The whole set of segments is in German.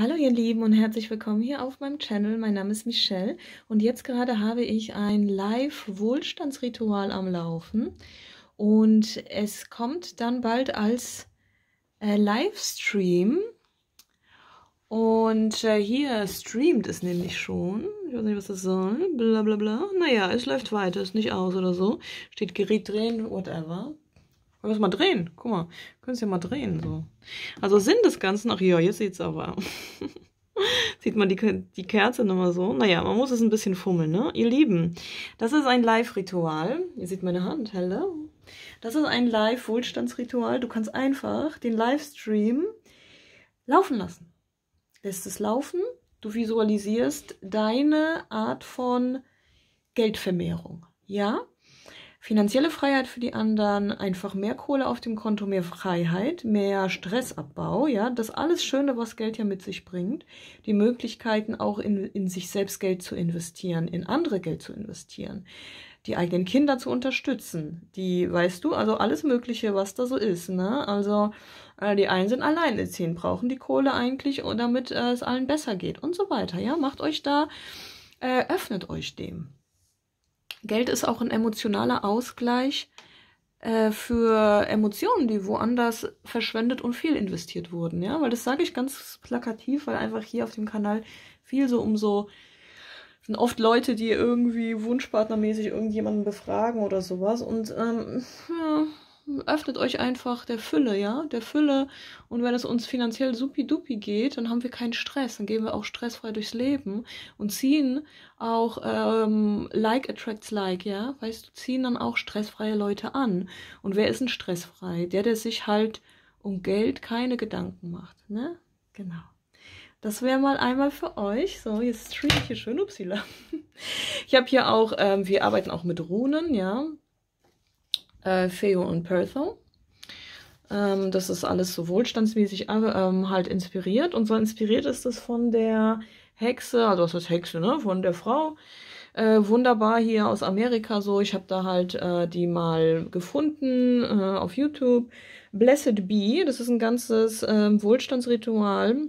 Hallo ihr Lieben und herzlich willkommen hier auf meinem Channel. Mein Name ist Michelle und jetzt gerade habe ich ein Live-Wohlstandsritual am Laufen und es kommt dann bald als äh, Livestream und äh, hier streamt es nämlich schon. Ich weiß nicht, was das soll. Blablabla. Bla, bla. Naja, es läuft weiter, ist nicht aus oder so. Steht Gerät drehen, whatever. Wir müssen mal drehen. Guck mal, können es ja mal drehen. So. Also Sinn des Ganzen, ach ja, jetzt sieht's aber. Sieht man die, die Kerze nochmal so? Naja, man muss es ein bisschen fummeln, ne? Ihr Lieben, das ist ein Live-Ritual. Ihr seht meine Hand, hello. Das ist ein Live-Wohlstandsritual. Du kannst einfach den Livestream laufen lassen. Lässt es laufen, du visualisierst deine Art von Geldvermehrung. Ja, finanzielle Freiheit für die anderen, einfach mehr Kohle auf dem Konto, mehr Freiheit, mehr Stressabbau, ja, das alles Schöne, was Geld ja mit sich bringt, die Möglichkeiten auch in, in sich selbst Geld zu investieren, in andere Geld zu investieren, die eigenen Kinder zu unterstützen, die, weißt du, also alles Mögliche, was da so ist, ne, also äh, die einen sind alleinerziehend, brauchen die Kohle eigentlich, oh, damit äh, es allen besser geht und so weiter, ja, macht euch da, äh, öffnet euch dem. Geld ist auch ein emotionaler Ausgleich äh, für Emotionen, die woanders verschwendet und viel investiert wurden, ja, weil das sage ich ganz plakativ, weil einfach hier auf dem Kanal viel so um so sind oft Leute, die irgendwie wunschpartnermäßig irgendjemanden befragen oder sowas und ähm, ja, öffnet euch einfach der Fülle, ja, der Fülle. Und wenn es uns finanziell supidupi geht, dann haben wir keinen Stress, dann gehen wir auch stressfrei durchs Leben und ziehen auch ähm, Like attracts Like, ja, weißt du, ziehen dann auch stressfreie Leute an. Und wer ist denn stressfrei? Der, der sich halt um Geld keine Gedanken macht, ne? Genau. Das wäre mal einmal für euch. So, jetzt streame ich hier schön, upsila. Ich habe hier auch, ähm, wir arbeiten auch mit Runen, ja äh, Feo und Pertho. Ähm, das ist alles so wohlstandsmäßig ähm, halt inspiriert. Und zwar inspiriert ist es von der Hexe, also was heißt Hexe, ne? Von der Frau. Äh, wunderbar hier aus Amerika so. Ich habe da halt äh, die mal gefunden äh, auf YouTube. Blessed Bee, das ist ein ganzes ähm, Wohlstandsritual.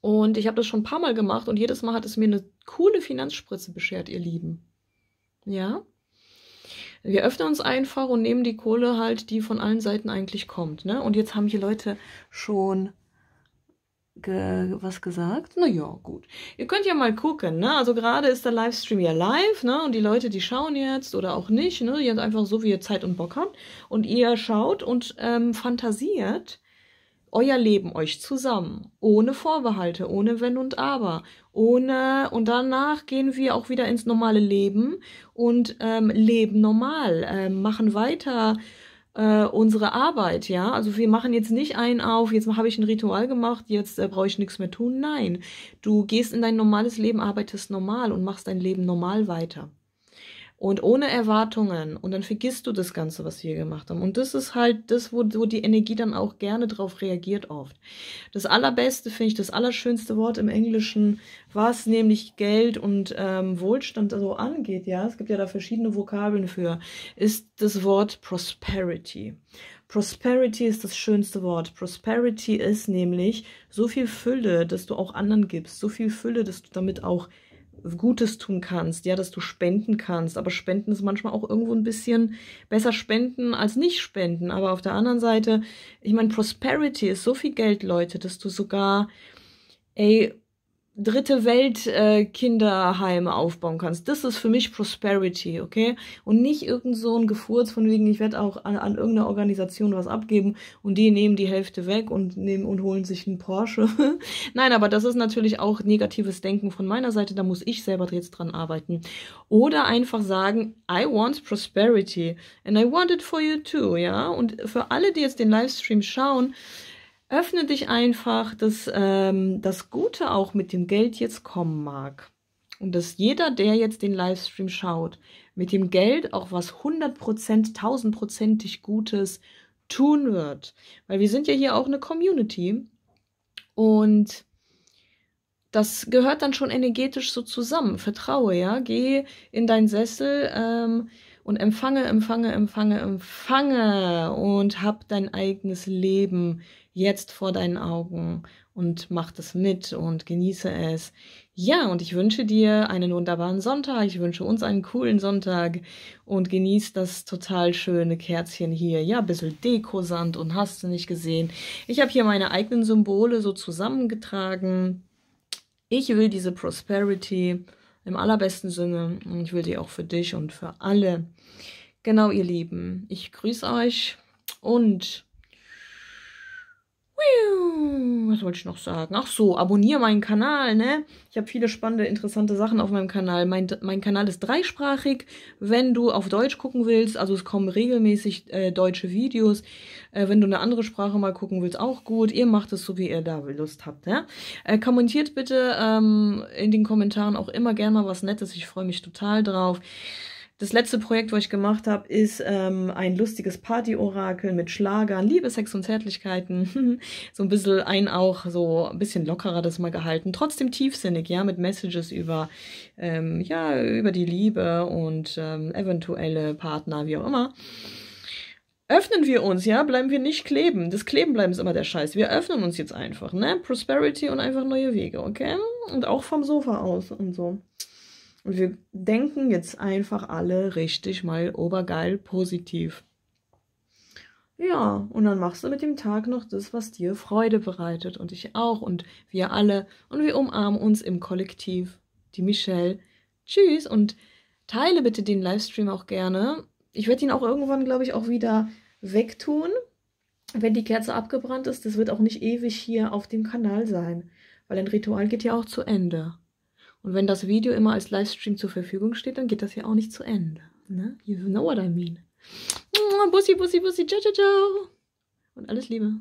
Und ich habe das schon ein paar Mal gemacht und jedes Mal hat es mir eine coole Finanzspritze beschert, ihr Lieben. Ja? Wir öffnen uns einfach und nehmen die Kohle halt, die von allen Seiten eigentlich kommt. Ne? Und jetzt haben hier Leute schon ge was gesagt. Naja, gut. Ihr könnt ja mal gucken. Ne? Also gerade ist der Livestream ja live. Ne? Und die Leute, die schauen jetzt oder auch nicht, ne? die haben einfach so, wie ihr Zeit und Bock habt. Und ihr schaut und ähm, fantasiert euer Leben euch zusammen, ohne Vorbehalte, ohne Wenn und Aber, ohne und danach gehen wir auch wieder ins normale Leben und ähm, leben normal, äh, machen weiter äh, unsere Arbeit, ja. Also wir machen jetzt nicht einen auf, jetzt habe ich ein Ritual gemacht, jetzt äh, brauche ich nichts mehr tun. Nein, du gehst in dein normales Leben, arbeitest normal und machst dein Leben normal weiter und ohne Erwartungen. Und dann vergisst du das Ganze, was wir gemacht haben. Und das ist halt das, wo, wo die Energie dann auch gerne drauf reagiert oft. Das allerbeste finde ich, das allerschönste Wort im Englischen, was nämlich Geld und ähm, Wohlstand so angeht, ja, es gibt ja da verschiedene Vokabeln für, ist das Wort Prosperity. Prosperity ist das schönste Wort. Prosperity ist nämlich so viel Fülle, dass du auch anderen gibst, so viel Fülle, dass du damit auch Gutes tun kannst, ja, dass du spenden kannst. Aber spenden ist manchmal auch irgendwo ein bisschen besser spenden als nicht spenden. Aber auf der anderen Seite, ich meine, Prosperity ist so viel Geld, Leute, dass du sogar, ey, dritte Welt äh, Kinderheime aufbauen kannst. Das ist für mich Prosperity, okay? Und nicht irgend so ein Gefurz von wegen, ich werde auch an, an irgendeiner Organisation was abgeben und die nehmen die Hälfte weg und nehmen und holen sich einen Porsche. Nein, aber das ist natürlich auch negatives Denken von meiner Seite, da muss ich selber jetzt dran arbeiten. Oder einfach sagen, I want prosperity and I want it for you too, ja? Und für alle, die jetzt den Livestream schauen, Öffne dich einfach, dass ähm, das Gute auch mit dem Geld jetzt kommen mag. Und dass jeder, der jetzt den Livestream schaut, mit dem Geld auch was 100%, 1000%ig Gutes tun wird. Weil wir sind ja hier auch eine Community. Und das gehört dann schon energetisch so zusammen. Vertraue, ja. Geh in deinen Sessel. Ähm, und empfange, empfange, empfange, empfange und hab dein eigenes Leben jetzt vor deinen Augen und mach das mit und genieße es. Ja, und ich wünsche dir einen wunderbaren Sonntag. Ich wünsche uns einen coolen Sonntag und genieß das total schöne Kerzchen hier. Ja, ein bisschen Dekosand und hast du nicht gesehen. Ich habe hier meine eigenen Symbole so zusammengetragen. Ich will diese Prosperity im allerbesten Sinne. Und ich will die auch für dich und für alle. Genau, ihr Lieben. Ich grüße euch und was wollte ich noch sagen? Ach so, abonniere meinen Kanal, ne? Ich habe viele spannende, interessante Sachen auf meinem Kanal. Mein, mein Kanal ist dreisprachig. Wenn du auf Deutsch gucken willst, also es kommen regelmäßig äh, deutsche Videos. Äh, wenn du eine andere Sprache mal gucken willst, auch gut. Ihr macht es so, wie ihr da Lust habt, ne? Äh, kommentiert bitte ähm, in den Kommentaren auch immer gerne mal was Nettes. Ich freue mich total drauf. Das letzte Projekt, was ich gemacht habe, ist ähm, ein lustiges Party-Orakel mit Schlagern, Liebe, Sex und Zärtlichkeiten. so ein bisschen ein auch, so ein bisschen lockerer das mal gehalten. Trotzdem tiefsinnig, ja, mit Messages über, ähm, ja, über die Liebe und ähm, eventuelle Partner, wie auch immer öffnen wir uns, ja, bleiben wir nicht kleben. Das Kleben bleiben ist immer der Scheiß. Wir öffnen uns jetzt einfach, ne? Prosperity und einfach neue Wege, okay? Und auch vom Sofa aus und so. Und wir denken jetzt einfach alle richtig mal obergeil positiv. Ja, und dann machst du mit dem Tag noch das, was dir Freude bereitet und ich auch und wir alle und wir umarmen uns im Kollektiv. Die Michelle. Tschüss und teile bitte den Livestream auch gerne. Ich werde ihn auch irgendwann, glaube ich, auch wieder wegtun, wenn die Kerze abgebrannt ist. Das wird auch nicht ewig hier auf dem Kanal sein, weil ein Ritual geht ja auch zu Ende. Und wenn das Video immer als Livestream zur Verfügung steht, dann geht das ja auch nicht zu Ende. Ne? You know what I mean. Bussi, bussi, bussi, ciao, ciao, ciao. Und alles Liebe.